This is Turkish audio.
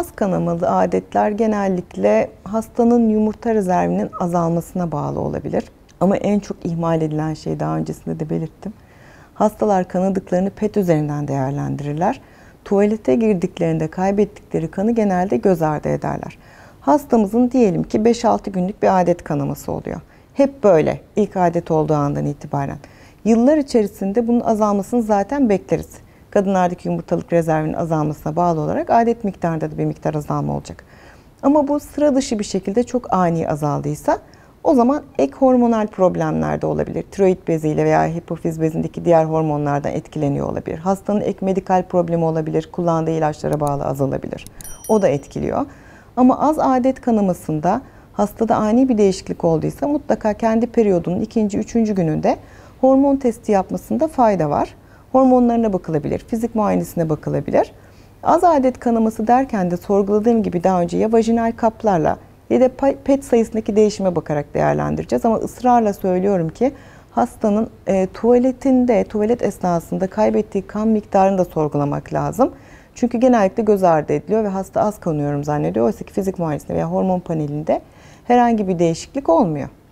Az kanamalı adetler genellikle hastanın yumurta rezervinin azalmasına bağlı olabilir. Ama en çok ihmal edilen şey daha öncesinde de belirttim. Hastalar kanadıklarını PET üzerinden değerlendirirler. Tuvalete girdiklerinde kaybettikleri kanı genelde göz ardı ederler. Hastamızın diyelim ki 5-6 günlük bir adet kanaması oluyor. Hep böyle ilk adet olduğu andan itibaren. Yıllar içerisinde bunun azalmasını zaten bekleriz kadınlardaki yumurtalık rezervinin azalmasına bağlı olarak adet miktarında da bir miktar azalma olacak. Ama bu sıra dışı bir şekilde çok ani azaldıysa o zaman ek hormonal problemler de olabilir. Tiroid beziyle veya hipofiz bezindeki diğer hormonlardan etkileniyor olabilir. Hastanın ek medikal problemi olabilir. Kullandığı ilaçlara bağlı azalabilir. O da etkiliyor. Ama az adet kanamasında hastada ani bir değişiklik olduysa mutlaka kendi periyodunun ikinci, üçüncü gününde hormon testi yapmasında fayda var hormonlarına bakılabilir, fizik muayenesine bakılabilir. Az adet kanaması derken de sorguladığım gibi daha önce ya vajinal kaplarla ya da PET sayısındaki değişime bakarak değerlendireceğiz. Ama ısrarla söylüyorum ki hastanın e, tuvaletinde, tuvalet esnasında kaybettiği kan miktarını da sorgulamak lazım. Çünkü genellikle göz ardı ediliyor ve hasta az kanıyorum zannediyor. Oysa ki fizik muayenesinde veya hormon panelinde herhangi bir değişiklik olmuyor.